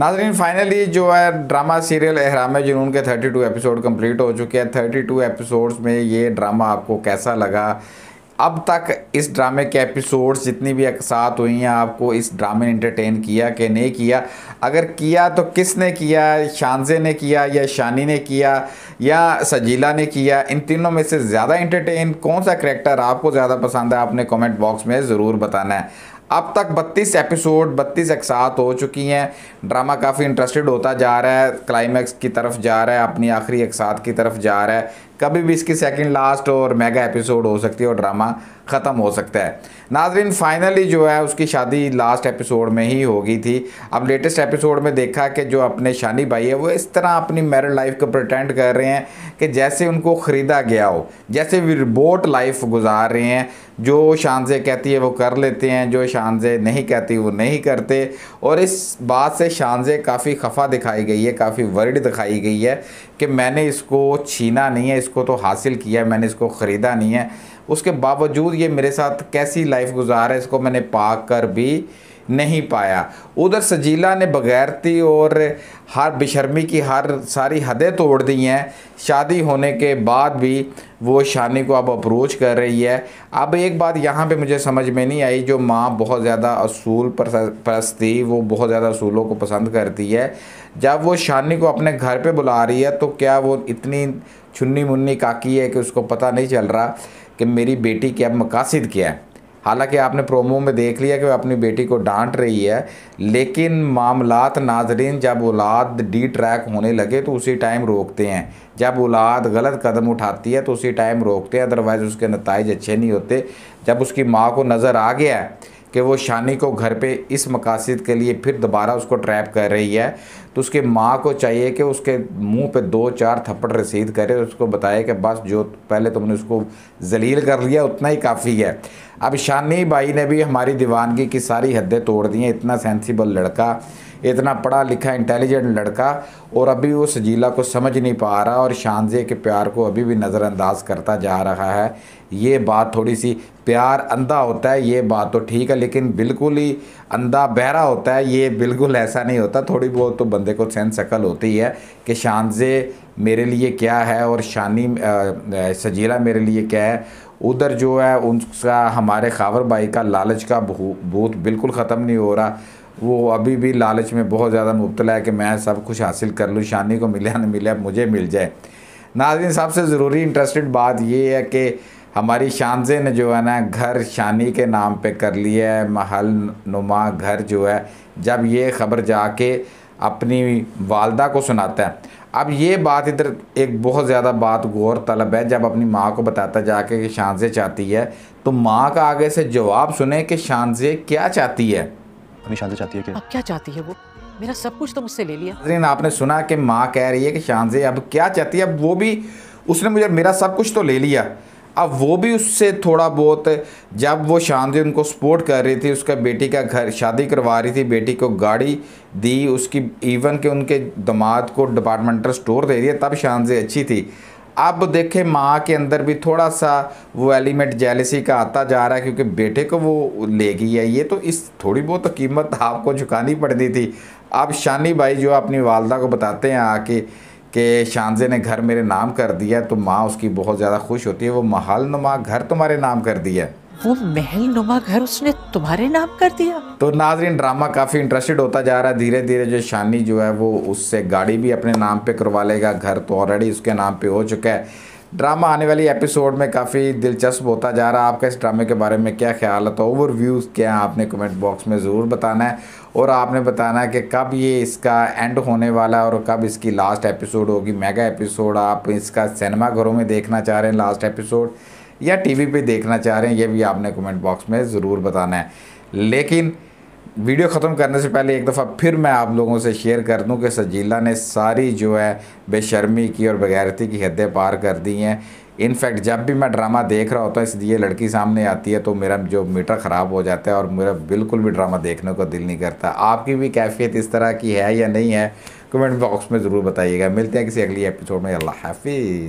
नाजरीन फाइनली जो है ड्रामा सीरियल एहराम जुनून के 32 एपिसोड कंप्लीट हो चुके हैं 32 एपिसोड्स में ये ड्रामा आपको कैसा लगा अब तक इस ड्रामे के एपिसोड्स जितनी भी साथ हुई हैं आपको इस ड्रामे ने इंटरटेन किया कि नहीं किया अगर किया तो किसने किया शानजे ने किया या शानी ने किया या सजीला ने किया इन तीनों में से ज़्यादा इंटरटेन कौन सा करेक्टर आपको ज़्यादा पसंद है आपने कमेंट बॉक्स में ज़रूर बताना है अब तक 32 एपिसोड 32 एक साथ हो चुकी हैं ड्रामा काफ़ी इंटरेस्टेड होता जा रहा है क्लाइमैक्स की तरफ जा रहा है अपनी आखिरी एक साथ की तरफ जा रहा है कभी भी इसकी सेकंड लास्ट और मेगा एपिसोड हो सकती है और ड्रामा ख़त्म हो सकता है नाजरीन फाइनली जो है उसकी शादी लास्ट एपिसोड में ही हो गई थी अब लेटेस्ट एपिसोड में देखा कि जो अपने शानी भाई है वो इस तरह अपनी मैरिड लाइफ को प्रटेंड कर रहे हैं कि जैसे उनको ख़रीदा गया हो जैसे रिबोट लाइफ गुजार रहे हैं जो शानजे कहती है वो कर लेते हैं जो शानजे नहीं कहती वो नहीं करते और इस बात से शानजे काफ़ी खफा दिखाई गई है काफ़ी वर्ड दिखाई गई है कि मैंने इसको छीना नहीं है इसको तो हासिल किया है मैंने इसको ख़रीदा नहीं है उसके बावजूद ये मेरे साथ कैसी लाइफ गुजार है इसको मैंने पा कर भी नहीं पाया उधर सजीला ने बगैरती और हर बेशर्मी की हर सारी हदें तोड़ दी हैं शादी होने के बाद भी वो शानी को अब अप्रोच कर रही है अब एक बात यहाँ पे मुझे समझ में नहीं आई जो माँ बहुत ज़्यादा असूल परस्त थी वो बहुत ज़्यादा असूलों को पसंद करती है जब वो शानी को अपने घर पे बुला रही है तो क्या वो इतनी छुन्नी मुन्नी काकी है कि उसको पता नहीं चल रहा कि मेरी बेटी क्या अब मकासद क्या है हालांकि आपने प्रोमो में देख लिया कि वह अपनी बेटी को डांट रही है लेकिन मामलात नाजरीन जब औलाद डी ट्रैक होने लगे तो उसी टाइम रोकते हैं जब औलाद गलत कदम उठाती है तो उसी टाइम रोकते हैं अदरवाइज़ उसके नतज अच्छे नहीं होते जब उसकी माँ को नज़र आ गया है कि वो शानी को घर पे इस मकासद के लिए फिर दोबारा उसको ट्रैप कर रही है तो उसके माँ को चाहिए कि उसके मुंह पे दो चार थप्पड़ रसीद करे उसको बताए कि बस जो पहले तुमने उसको जलील कर लिया उतना ही काफ़ी है अब शानी भाई ने भी हमारी दीवानगी की सारी हदें तोड़ दी हैं इतना सेंसिबल लड़का इतना पढ़ा लिखा इंटेलिजेंट लड़का और अभी वो सजीला को समझ नहीं पा रहा और शानजे के प्यार को अभी भी नज़रअंदाज करता जा रहा है ये बात थोड़ी सी प्यार अंधा होता है ये बात तो ठीक है लेकिन बिल्कुल ही अंधा बहरा होता है ये बिल्कुल ऐसा नहीं होता थोड़ी बहुत तो बंदे को सेंस अकल होती है कि शानजे मेरे लिए क्या है और शानी सजीला मेरे लिए क्या है उधर जो है उनका हमारे खावर भाई का लालच का भूत बिल्कुल ख़त्म नहीं हो रहा वो अभी भी लालच में बहुत ज़्यादा मुबतला है कि मैं सब कुछ हासिल कर लूँ शानी को मिले ना मिले मुझे मिल जाए नाजरीन सबसे ज़रूरी इंटरेस्टेड बात ये है कि हमारी शानजे ने जो है ना घर शानी के नाम पे कर लिया है महल नुमा घर जो है जब ये ख़बर जाके अपनी वालदा को सुनाता है अब ये बात इधर एक बहुत ज़्यादा बात गौर तलब है जब अपनी माँ को बताता जाके कि शानजे चाहती है तो माँ का आगे से जवाब सुने कि शानजे क्या चाहती है अपनी शांति चाहती है क्या अब क्या चाहती है वो मेरा सब कुछ तो मुझसे ले लिया आपने सुना कि माँ कह रही है कि शांति अब क्या चाहती है अब वो भी उसने मुझे मेरा सब कुछ तो ले लिया अब वो भी उससे थोड़ा बहुत जब वो शांति उनको सपोर्ट कर रही थी उसका बेटी का घर शादी करवा रही थी बेटी को गाड़ी दी उसकी इवन के उनके दामाद को डिपार्टमेंटल स्टोर दे दिया तब शांति अच्छी थी अब देखें माँ के अंदर भी थोड़ा सा वो एलिमेंट जेलिसी का आता जा रहा है क्योंकि बेटे को वो ले गई है ये तो इस थोड़ी बहुत तो कीमत आपको झुकानी पड़ती थी अब शानी भाई जो अपनी वालदा को बताते हैं आके कि शानजे ने घर मेरे नाम कर दिया तो माँ उसकी बहुत ज़्यादा खुश होती है वो महल नुमा घर तुम्हारे नाम कर दिया वो महल नुमा घर उसने तुम्हारे नाम कर दिया तो नाजरीन ड्रामा काफ़ी इंटरेस्टेड होता जा रहा है धीरे धीरे जो शानी जो है वो उससे गाड़ी भी अपने नाम पे करवा लेगा घर तो ऑलरेडी उसके नाम पे हो चुका है ड्रामा आने वाली एपिसोड में काफ़ी दिलचस्प होता जा रहा है आपका इस ड्रामे के बारे में क्या ख्याल है तो ओवर व्यूज़ क्या है आपने कमेंट बॉक्स में ज़रूर बताना है और आपने बताना है कि कब ये इसका एंड होने वाला है और कब इसकी लास्ट एपिसोड होगी मेगा एपिसोड आप इसका सिनेमा घरों में देखना चाह रहे हैं लास्ट एपिसोड या टीवी पे देखना चाह रहे हैं ये भी आपने कमेंट बॉक्स में ज़रूर बताना है लेकिन वीडियो ख़त्म करने से पहले एक दफ़ा फिर मैं आप लोगों से शेयर कर दूं कि सजीला ने सारी जो है बेशर्मी की और बगैरती की हदें पार कर दी हैं इनफैक्ट जब भी मैं ड्रामा देख रहा होता है इसलिए लड़की सामने आती है तो मेरा जो मीटर ख़राब हो जाता है और मेरा बिल्कुल भी ड्रामा देखने को दिल नहीं करता आपकी भी कैफियत इस तरह की है या नहीं है कमेंट बॉक्स में ज़रूर बताइएगा मिलते हैं किसी अगली एपिसोड में अल्लाह हाफिज़